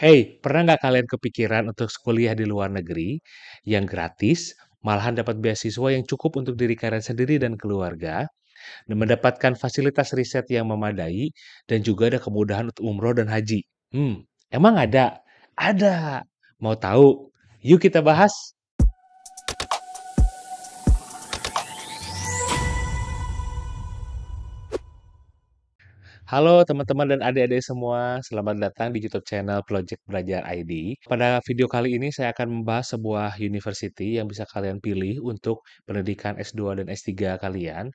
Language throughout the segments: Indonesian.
Hey, pernah nggak kalian kepikiran untuk kuliah di luar negeri yang gratis, malahan dapat beasiswa yang cukup untuk diri kalian sendiri dan keluarga, dan mendapatkan fasilitas riset yang memadai, dan juga ada kemudahan untuk umroh dan haji? Hmm, emang ada? Ada. Mau tahu? Yuk kita bahas. Halo teman-teman dan adik-adik semua, selamat datang di YouTube channel Project Belajar ID. Pada video kali ini saya akan membahas sebuah university yang bisa kalian pilih untuk pendidikan S2 dan S3 kalian.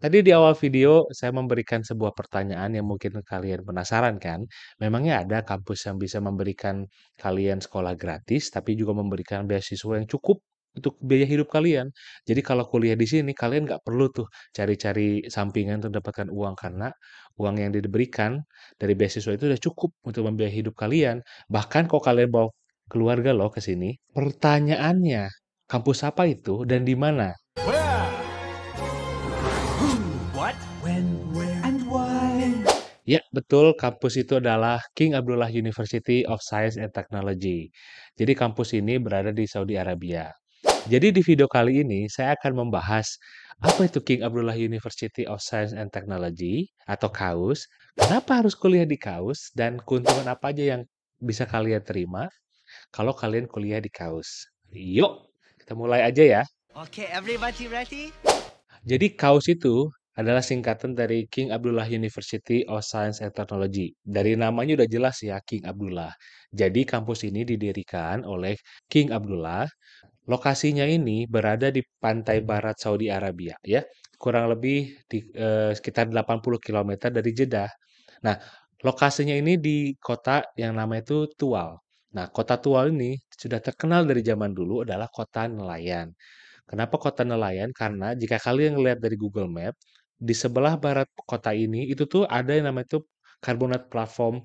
Tadi di awal video saya memberikan sebuah pertanyaan yang mungkin kalian penasaran kan. Memangnya ada kampus yang bisa memberikan kalian sekolah gratis tapi juga memberikan beasiswa yang cukup untuk biaya hidup kalian. Jadi kalau kuliah di sini kalian nggak perlu tuh cari-cari sampingan untuk mendapatkan uang karena uang yang diberikan dari beasiswa itu sudah cukup untuk membiayai hidup kalian. Bahkan kalau kalian bawa keluarga loh ke sini, pertanyaannya kampus apa itu dan di mana? Ya, betul. Kampus itu adalah King Abdullah University of Science and Technology. Jadi kampus ini berada di Saudi Arabia. Jadi di video kali ini saya akan membahas apa itu King Abdullah University of Science and Technology atau KAUS, kenapa harus kuliah di KAUS dan keuntungan apa aja yang bisa kalian terima kalau kalian kuliah di KAUS. Yuk, kita mulai aja ya. Oke, okay, everybody ready? Jadi KAUS itu adalah singkatan dari King Abdullah University of Science and Technology. Dari namanya udah jelas ya, King Abdullah. Jadi kampus ini didirikan oleh King Abdullah Lokasinya ini berada di pantai hmm. barat Saudi Arabia ya, kurang lebih di, eh, sekitar 80 km dari Jeddah. Nah, lokasinya ini di kota yang namanya itu Tual. Nah, kota Tual ini sudah terkenal dari zaman dulu adalah kota nelayan. Kenapa kota nelayan? Karena jika kalian lihat dari Google Map, di sebelah barat kota ini itu tuh ada yang namanya itu karbonat platform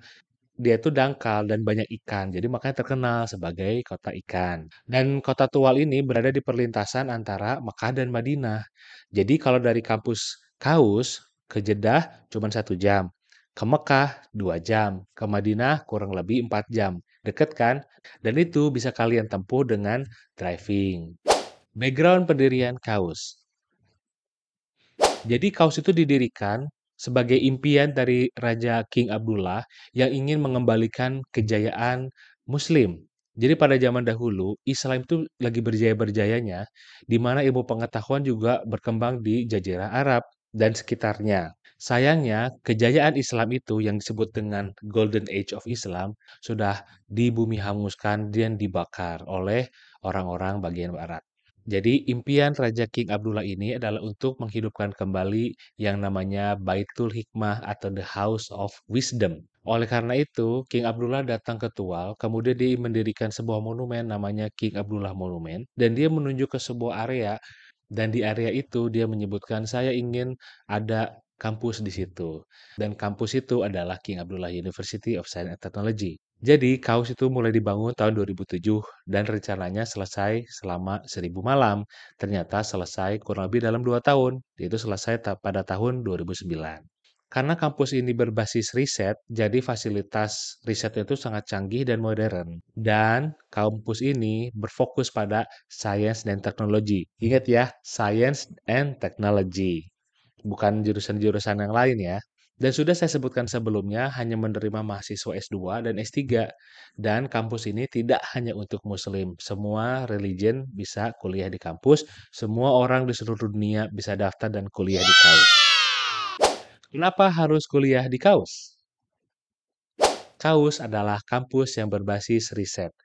dia itu dangkal dan banyak ikan, jadi makanya terkenal sebagai kota ikan. Dan kota Tual ini berada di perlintasan antara Mekah dan Madinah. Jadi kalau dari kampus Kaus ke Jeddah cuma satu jam, ke Mekah dua jam, ke Madinah kurang lebih empat jam. Deket kan? Dan itu bisa kalian tempuh dengan driving. Background pendirian Kaus. Jadi Kaus itu didirikan sebagai impian dari Raja King Abdullah yang ingin mengembalikan kejayaan Muslim. Jadi pada zaman dahulu Islam itu lagi berjaya-berjayanya, di mana ilmu pengetahuan juga berkembang di Jazirah Arab dan sekitarnya. Sayangnya, kejayaan Islam itu yang disebut dengan Golden Age of Islam sudah di bumi hanguskan dan dibakar oleh orang-orang bagian barat. Jadi impian Raja King Abdullah ini adalah untuk menghidupkan kembali yang namanya Baitul Hikmah atau The House of Wisdom. Oleh karena itu, King Abdullah datang ke Tual, kemudian dia mendirikan sebuah monumen namanya King Abdullah Monumen, dan dia menunjuk ke sebuah area, dan di area itu dia menyebutkan, saya ingin ada kampus di situ. Dan kampus itu adalah King Abdullah University of Science and Technology. Jadi, kaos itu mulai dibangun tahun 2007 dan rencananya selesai selama 1000 malam. Ternyata selesai kurang lebih dalam 2 tahun, yaitu selesai pada tahun 2009. Karena kampus ini berbasis riset, jadi fasilitas risetnya itu sangat canggih dan modern. Dan kampus ini berfokus pada science dan teknologi. Ingat ya, science and technology. Bukan jurusan-jurusan yang lain ya. Dan sudah saya sebutkan sebelumnya, hanya menerima mahasiswa S2 dan S3. Dan kampus ini tidak hanya untuk muslim. Semua religion bisa kuliah di kampus. Semua orang di seluruh dunia bisa daftar dan kuliah di KAUS. Kenapa harus kuliah di KAUS? KAUS adalah kampus yang berbasis riset.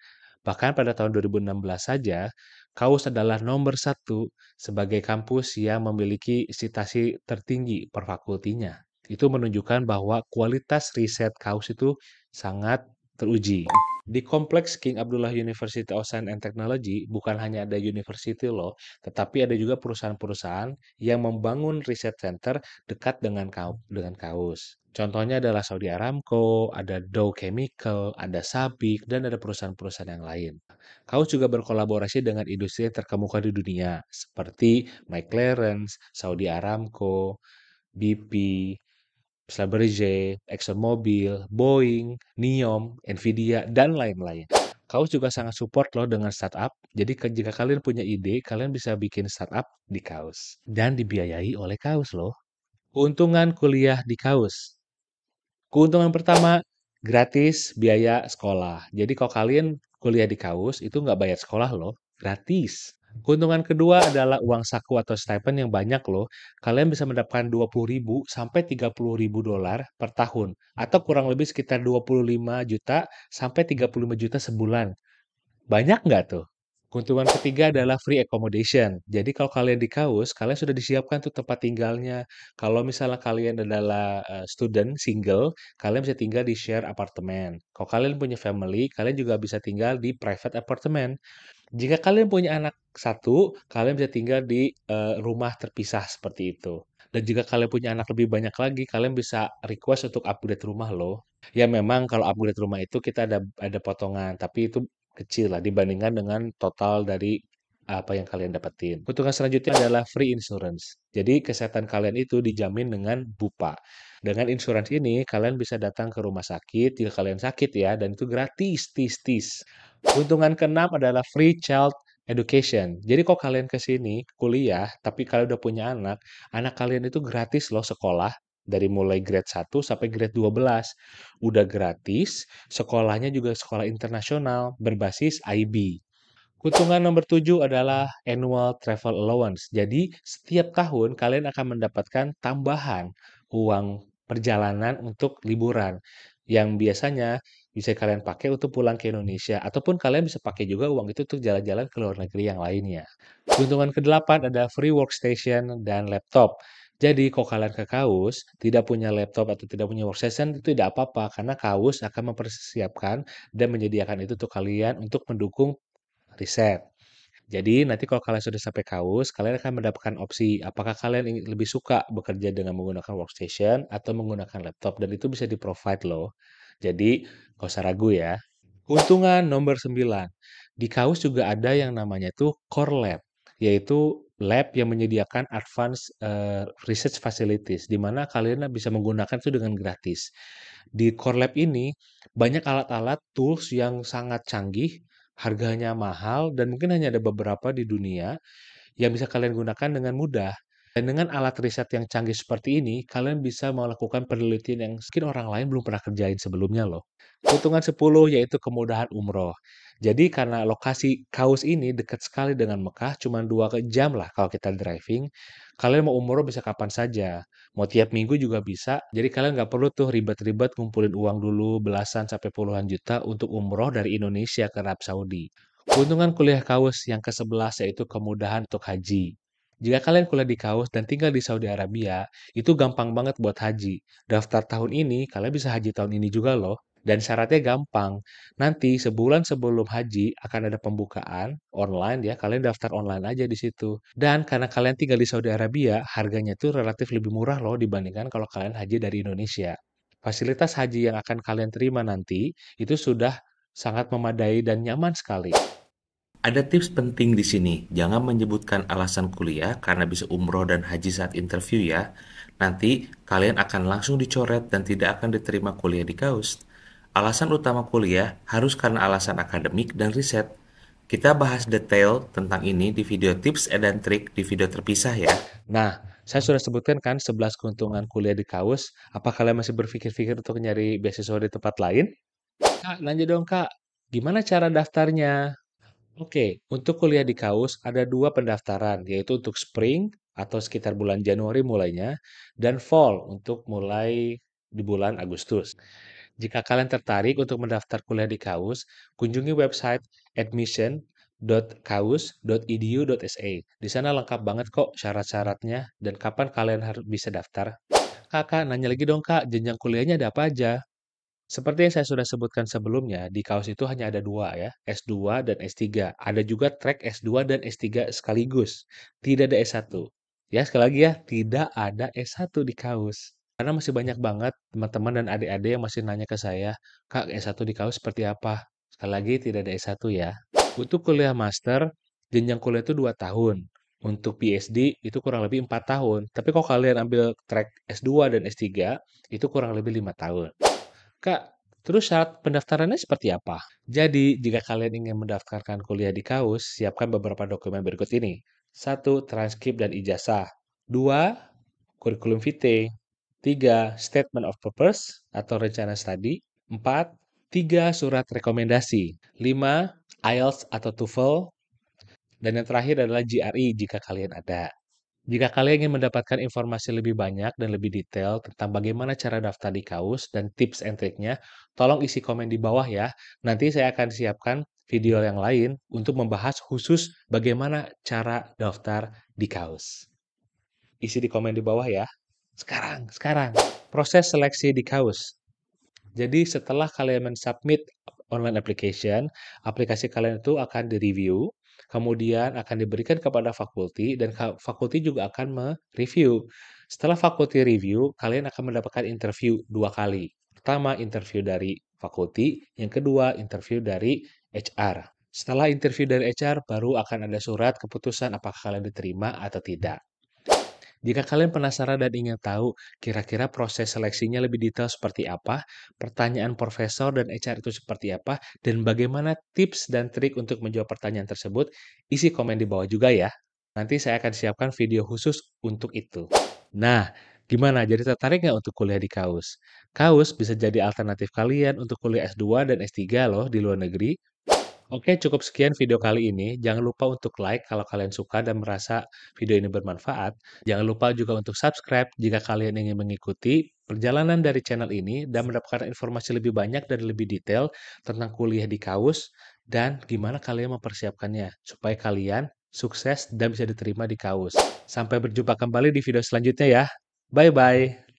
Bahkan pada tahun 2016 saja, KAUS adalah nomor satu sebagai kampus yang memiliki sitasi tertinggi per fakultinya itu menunjukkan bahwa kualitas riset kaos itu sangat teruji. Di kompleks King Abdullah University of Science and Technology bukan hanya ada university loh, tetapi ada juga perusahaan-perusahaan yang membangun riset center dekat dengan kaos. dengan kaus. Contohnya adalah Saudi Aramco, ada Dow Chemical, ada Sabic, dan ada perusahaan-perusahaan yang lain. Kaos juga berkolaborasi dengan industri terkemuka di dunia, seperti McLaren, Saudi Aramco, BP, Schlumberger, Mobil, Boeing, Niom, Nvidia, dan lain-lain. Kaos juga sangat support loh dengan startup. Jadi jika kalian punya ide, kalian bisa bikin startup di Kaos. Dan dibiayai oleh Kaos loh. Keuntungan kuliah di Kaos. Keuntungan pertama, gratis biaya sekolah. Jadi kalau kalian kuliah di Kaos, itu nggak bayar sekolah loh. Gratis. Keuntungan kedua adalah uang saku atau stipend yang banyak loh. Kalian bisa mendapatkan 20.000 sampai 30.000 dolar per tahun atau kurang lebih sekitar 25 juta sampai 35 juta sebulan. Banyak nggak tuh? Keuntungan ketiga adalah free accommodation. Jadi kalau kalian di kaos, kalian sudah disiapkan tuh tempat tinggalnya. Kalau misalnya kalian adalah eh, student, single, kalian bisa tinggal di share apartemen. Kalau kalian punya family, kalian juga bisa tinggal di private apartemen. Jika kalian punya anak satu, kalian bisa tinggal di uh, rumah terpisah seperti itu. Dan jika kalian punya anak lebih banyak lagi, kalian bisa request untuk upgrade rumah loh. Ya memang kalau upgrade rumah itu kita ada ada potongan, tapi itu kecil lah dibandingkan dengan total dari apa yang kalian dapetin. Keuntungan selanjutnya adalah free insurance. Jadi kesehatan kalian itu dijamin dengan Bupa. Dengan insurance ini kalian bisa datang ke rumah sakit jika kalian sakit ya dan itu gratis tis tis. Keuntungan keenam adalah free child education. Jadi kok kalian ke sini kuliah, tapi kalian udah punya anak, anak kalian itu gratis loh sekolah dari mulai grade 1 sampai grade 12. Udah gratis, sekolahnya juga sekolah internasional berbasis IB. Keuntungan nomor 7 adalah annual travel allowance. Jadi setiap tahun kalian akan mendapatkan tambahan uang perjalanan untuk liburan yang biasanya bisa kalian pakai untuk pulang ke Indonesia ataupun kalian bisa pakai juga uang itu untuk jalan-jalan ke luar negeri yang lainnya. Keuntungan ke-8 ada free workstation dan laptop. Jadi kalau kalian ke kaus tidak punya laptop atau tidak punya workstation itu tidak apa-apa karena kaus akan mempersiapkan dan menyediakan itu untuk kalian untuk mendukung riset. Jadi nanti kalau kalian sudah sampai kaus, kalian akan mendapatkan opsi apakah kalian ingin lebih suka bekerja dengan menggunakan workstation atau menggunakan laptop dan itu bisa di provide loh. Jadi Gak usah ragu ya. Keuntungan nomor 9. Di kaos juga ada yang namanya tuh Core Lab, yaitu lab yang menyediakan advanced uh, eh, research facilities di mana kalian bisa menggunakan itu dengan gratis. Di Core Lab ini banyak alat-alat tools yang sangat canggih, harganya mahal dan mungkin hanya ada beberapa di dunia yang bisa kalian gunakan dengan mudah. Dan dengan alat riset yang canggih seperti ini, kalian bisa melakukan penelitian yang mungkin orang lain belum pernah kerjain sebelumnya loh. Keuntungan 10 yaitu kemudahan umroh. Jadi karena lokasi kaos ini dekat sekali dengan Mekah, cuma dua jam lah kalau kita driving. Kalian mau umroh bisa kapan saja, mau tiap minggu juga bisa. Jadi kalian nggak perlu tuh ribet-ribet ngumpulin uang dulu belasan sampai puluhan juta untuk umroh dari Indonesia ke Arab Saudi. Keuntungan kuliah kaos yang ke-11 yaitu kemudahan untuk haji. Jika kalian kuliah di Kaos dan tinggal di Saudi Arabia, itu gampang banget buat haji. Daftar tahun ini, kalian bisa haji tahun ini juga loh. Dan syaratnya gampang. Nanti sebulan sebelum haji akan ada pembukaan online ya. Kalian daftar online aja di situ. Dan karena kalian tinggal di Saudi Arabia, harganya itu relatif lebih murah loh dibandingkan kalau kalian haji dari Indonesia. Fasilitas haji yang akan kalian terima nanti itu sudah sangat memadai dan nyaman sekali. Ada tips penting di sini, jangan menyebutkan alasan kuliah karena bisa umroh dan haji saat interview ya. Nanti kalian akan langsung dicoret dan tidak akan diterima kuliah di kaos. Alasan utama kuliah harus karena alasan akademik dan riset. Kita bahas detail tentang ini di video tips dan trik di video terpisah ya. Nah, saya sudah sebutkan kan 11 keuntungan kuliah di kaos. Apa kalian masih berpikir-pikir untuk nyari beasiswa di tempat lain? Kak, nanya dong kak, gimana cara daftarnya? Oke, untuk kuliah di KAUS ada dua pendaftaran, yaitu untuk spring atau sekitar bulan Januari mulainya, dan fall untuk mulai di bulan Agustus. Jika kalian tertarik untuk mendaftar kuliah di KAUS, kunjungi website admission.kaus.edu.sa. Di sana lengkap banget kok syarat-syaratnya dan kapan kalian harus bisa daftar. Kakak, nanya lagi dong kak, jenjang kuliahnya ada apa aja? Seperti yang saya sudah sebutkan sebelumnya, di kaos itu hanya ada dua ya, S2 dan S3. Ada juga track S2 dan S3 sekaligus. Tidak ada S1. Ya, sekali lagi ya, tidak ada S1 di kaos. Karena masih banyak banget teman-teman dan adik-adik yang masih nanya ke saya, Kak, S1 di kaos seperti apa? Sekali lagi, tidak ada S1 ya. Untuk kuliah master, jenjang kuliah itu 2 tahun. Untuk PhD itu kurang lebih 4 tahun. Tapi kalau kalian ambil track S2 dan S3, itu kurang lebih 5 tahun. Kak, Terus syarat pendaftarannya seperti apa? Jadi, jika kalian ingin mendaftarkan kuliah di KAUS, siapkan beberapa dokumen berikut ini. 1. Transkrip dan ijazah. 2. Kurikulum vitae. 3. Statement of purpose atau rencana studi. 4. 3 surat rekomendasi. 5. IELTS atau TOEFL. Dan yang terakhir adalah GRE jika kalian ada. Jika kalian ingin mendapatkan informasi lebih banyak dan lebih detail tentang bagaimana cara daftar di KAUS dan tips and triknya, tolong isi komen di bawah ya. Nanti saya akan siapkan video yang lain untuk membahas khusus bagaimana cara daftar di KAUS. Isi di komen di bawah ya. Sekarang, sekarang. Proses seleksi di KAUS. Jadi setelah kalian mensubmit online application, aplikasi kalian itu akan direview kemudian akan diberikan kepada fakulti dan fakulti juga akan mereview. Setelah fakulti review, kalian akan mendapatkan interview dua kali. Pertama, interview dari fakulti, yang kedua, interview dari HR. Setelah interview dari HR, baru akan ada surat keputusan apakah kalian diterima atau tidak. Jika kalian penasaran dan ingin tahu kira-kira proses seleksinya lebih detail seperti apa, pertanyaan profesor dan HR itu seperti apa, dan bagaimana tips dan trik untuk menjawab pertanyaan tersebut, isi komen di bawah juga ya. Nanti saya akan siapkan video khusus untuk itu. Nah, Gimana, jadi tertarik nggak untuk kuliah di KAUS? KAUS bisa jadi alternatif kalian untuk kuliah S2 dan S3 loh di luar negeri. Oke, cukup sekian video kali ini. Jangan lupa untuk like kalau kalian suka dan merasa video ini bermanfaat. Jangan lupa juga untuk subscribe jika kalian ingin mengikuti perjalanan dari channel ini dan mendapatkan informasi lebih banyak dan lebih detail tentang kuliah di KAUS dan gimana kalian mempersiapkannya supaya kalian sukses dan bisa diterima di KAUS. Sampai berjumpa kembali di video selanjutnya ya. Bye-bye.